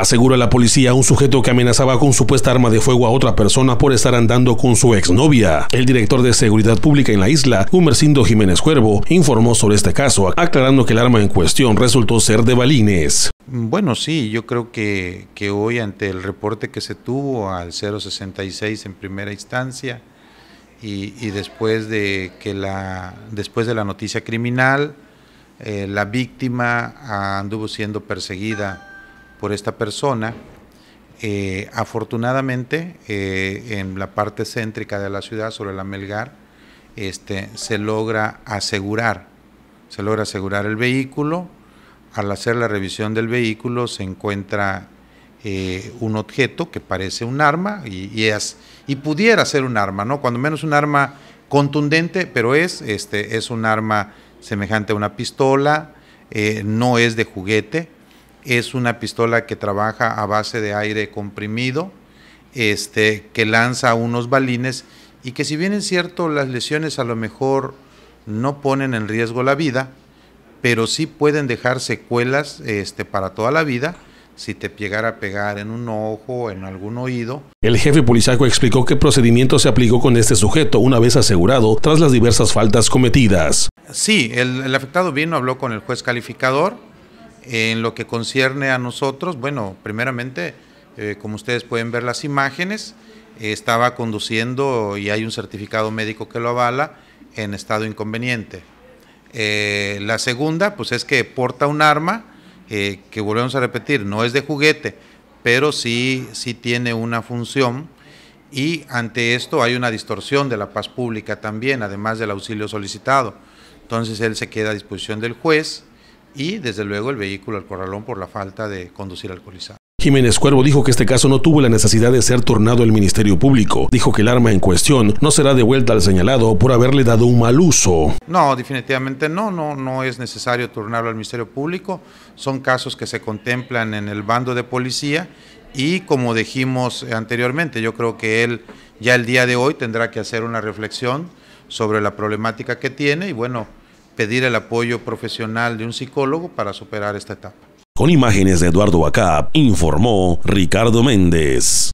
Asegura la policía un sujeto que amenazaba con supuesta arma de fuego a otra persona por estar andando con su exnovia. El director de Seguridad Pública en la isla, Humercindo Jiménez Cuervo, informó sobre este caso, aclarando que el arma en cuestión resultó ser de balines. Bueno, sí, yo creo que, que hoy ante el reporte que se tuvo al 066 en primera instancia y, después, de que la, después de la noticia criminal, eh, la víctima anduvo siendo perseguida por esta persona. Eh, afortunadamente, eh, en la parte céntrica de la ciudad, sobre la Melgar, este, se logra asegurar, se logra asegurar el vehículo. Al hacer la revisión del vehículo se encuentra eh, un objeto que parece un arma y, y, es, y pudiera ser un arma, ¿no? Cuando menos un arma contundente, pero es, este, es un arma semejante a una pistola, no es de juguete, es una pistola que trabaja a base de aire comprimido, este, que lanza unos balines y que si bien es cierto las lesiones a lo mejor no ponen en riesgo la vida, pero sí pueden dejar secuelas este, para toda la vida si te llegara a pegar en un ojo, en algún oído. El jefe policiaco explicó qué procedimiento se aplicó con este sujeto una vez asegurado tras las diversas faltas cometidas. Sí, el, el afectado vino, habló con el juez calificador, en lo que concierne a nosotros, bueno, primeramente, eh, como ustedes pueden ver las imágenes, estaba conduciendo y hay un certificado médico que lo avala en estado inconveniente. Eh, la segunda, pues es que porta un arma, eh, que volvemos a repetir, no es de juguete, pero sí, sí tiene una función y ante esto hay una distorsión de la paz pública también, además del auxilio solicitado. Entonces él se queda a disposición del juez y desde luego el vehículo al corralón por la falta de conducir alcoholizado. Jiménez Cuervo dijo que este caso no tuvo la necesidad de ser tornado al Ministerio Público. Dijo que el arma en cuestión no será devuelta al señalado por haberle dado un mal uso. No, definitivamente no, no, no es necesario tornarlo al Ministerio Público. Son casos que se contemplan en el bando de policía y como dijimos anteriormente, yo creo que él ya el día de hoy tendrá que hacer una reflexión sobre la problemática que tiene y bueno, pedir el apoyo profesional de un psicólogo para superar esta etapa. Con imágenes de Eduardo Bacab, informó Ricardo Méndez.